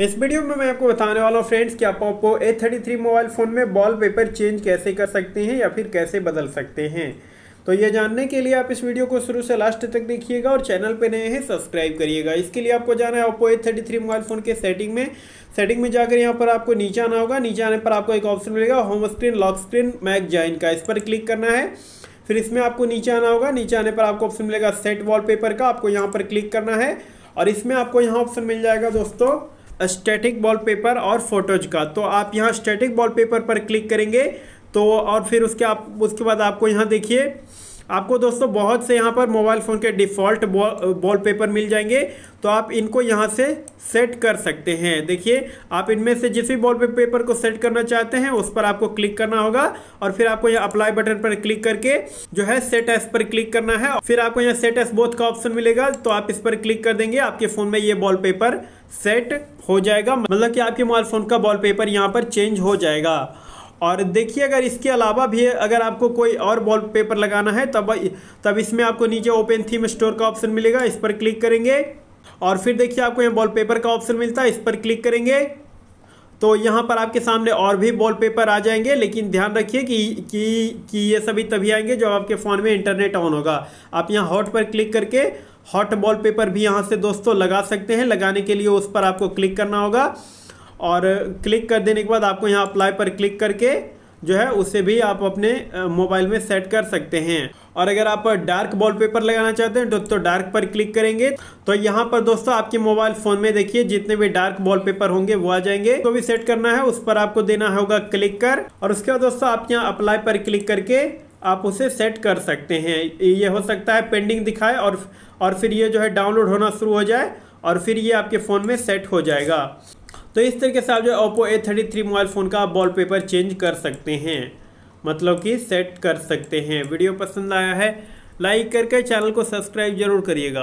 इस वीडियो में मैं आपको बताने वाला हूँ फ्रेंड्स कि आप ओप्पो थ्री मोबाइल फ़ोन में वॉलपेपर चेंज कैसे कर सकते हैं या फिर कैसे बदल सकते हैं तो ये जानने के लिए आप इस वीडियो को शुरू से लास्ट तक देखिएगा और चैनल पे नए हैं सब्सक्राइब करिएगा इसके लिए आपको जाना है Oppo A thirty three mobile phone के सेटिंग में सेटिंग में जाकर यहाँ पर आपको नीचे आना होगा नीचे आने पर आपको एक ऑप्शन मिलेगा होम स्क्रीन लॉक स्क्रीन मैक जॉइन का इस पर क्लिक करना है फिर इसमें आपको नीचे आना होगा नीचे आने पर आपको ऑप्शन मिलेगा सेट वॉलपेपर का आपको यहाँ पर क्लिक करना है और इसमें आपको यहाँ ऑप्शन मिल जाएगा दोस्तों स्टैटिक वॉलपेपर और फोटोज का तो आप यहाँ स्टैटिक वॉलपेपर पर क्लिक करेंगे तो और फिर उसके आप उसके बाद आपको यहाँ देखिए आपको दोस्तों बहुत से यहाँ पर मोबाइल फ़ोन के डिफ़ॉल्ट वॉल पेपर मिल जाएंगे तो आप इनको यहाँ से सेट कर सकते हैं देखिए आप इनमें से जिस भी वॉल पेपर को सेट करना चाहते हैं उस पर आपको क्लिक करना होगा और फिर आपको यहाँ अप्लाई बटन पर क्लिक करके जो है सेट एस पर क्लिक करना है फिर आपको यहाँ सेट एस बोथ का ऑप्शन मिलेगा तो आप इस पर क्लिक कर देंगे आपके फ़ोन में ये वॉल सेट हो जाएगा मतलब कि आपके मोबाइल फ़ोन का वॉल पेपर यहाँ पर चेंज हो जाएगा और देखिए अगर इसके अलावा भी अगर आपको कोई और पेपर लगाना है तब तब इसमें आपको नीचे ओपन थीम स्टोर का ऑप्शन मिलेगा इस पर क्लिक करेंगे और फिर देखिए आपको यहाँ पेपर का ऑप्शन मिलता है इस पर क्लिक करेंगे तो यहाँ पर आपके सामने और भी पेपर आ जाएंगे लेकिन ध्यान रखिए कि कि कि ये सभी तभी आएंगे जब आपके फ़ोन में इंटरनेट ऑन होगा आप यहाँ हॉट पर क्लिक करके हॉट पेपर भी यहाँ से दोस्तों लगा सकते हैं लगाने के लिए उस पर आपको क्लिक करना होगा और क्लिक कर देने के बाद आपको यहाँ अप्लाई पर क्लिक करके जो है उसे भी आप अपने मोबाइल में सेट कर सकते हैं और अगर आप डार्क वॉलपेपर लगाना चाहते हैं तो, तो डार्क पर क्लिक करेंगे तो यहाँ पर दोस्तों आपके मोबाइल फ़ोन में देखिए जितने भी डार्क वॉलपेपर होंगे वो आ जाएंगे तो भी सेट करना है उस पर आपको देना होगा क्लिक कर और उसके बाद दोस्तों आप यहाँ अप्लाई पर क्लिक करके आप उसे सेट कर सकते हैं ये हो सकता है पेंडिंग दिखाए और और फिर ये जो है डाउनलोड होना शुरू हो जाए और फिर ये आपके फ़ोन में सेट हो जाएगा तो इस तरीके से आप जो Oppo A thirty three mobile phone का आप वॉलपेपर चेंज कर सकते हैं मतलब कि सेट कर सकते हैं वीडियो पसंद आया है लाइक करके चैनल को सब्सक्राइब जरूर करिएगा